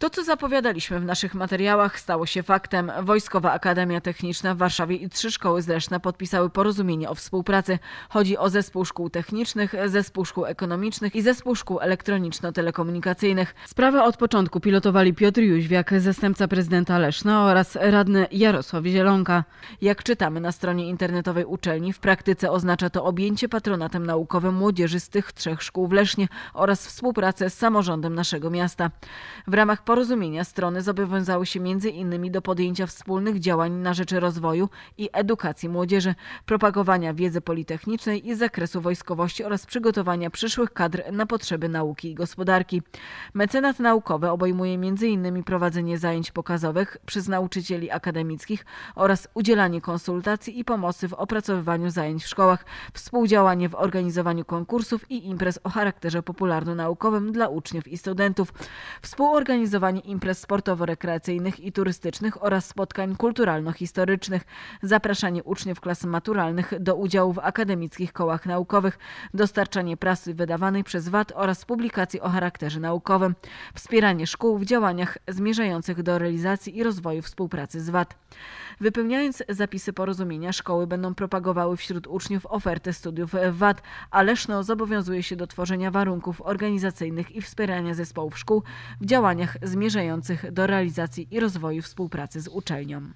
To, co zapowiadaliśmy w naszych materiałach, stało się faktem. Wojskowa Akademia Techniczna w Warszawie i trzy szkoły zresztą podpisały porozumienie o współpracy. Chodzi o zespół szkół technicznych, zespół szkół ekonomicznych i zespół szkół elektroniczno-telekomunikacyjnych. Sprawę od początku pilotowali Piotr Jóźwiak, zastępca prezydenta Leszna oraz radny Jarosław Zielonka. Jak czytamy na stronie internetowej uczelni, w praktyce oznacza to objęcie patronatem naukowym młodzieży z tych trzech szkół w Lesznie oraz współpracę z samorządem naszego miasta. W ramach porozumienia strony zobowiązały się m.in. do podjęcia wspólnych działań na rzecz rozwoju i edukacji młodzieży, propagowania wiedzy politechnicznej i zakresu wojskowości oraz przygotowania przyszłych kadr na potrzeby nauki i gospodarki. Mecenat naukowy obejmuje m.in. prowadzenie zajęć pokazowych przez nauczycieli akademickich oraz udzielanie konsultacji i pomocy w opracowywaniu zajęć w szkołach, współdziałanie w organizowaniu konkursów i imprez o charakterze popularno-naukowym dla uczniów i studentów, współorganizowanie imprez sportowo-rekreacyjnych i turystycznych oraz spotkań kulturalno-historycznych, zapraszanie uczniów klas maturalnych do udziału w akademickich kołach naukowych, dostarczanie prasy wydawanej przez VAT oraz publikacji o charakterze naukowym, wspieranie szkół w działaniach zmierzających do realizacji i rozwoju współpracy z VAT. Wypełniając zapisy porozumienia, szkoły będą propagowały wśród uczniów ofertę studiów VAT, a Leszno zobowiązuje się do tworzenia warunków organizacyjnych i wspierania zespołów szkół w działaniach zmierzających do realizacji i rozwoju współpracy z uczelnią.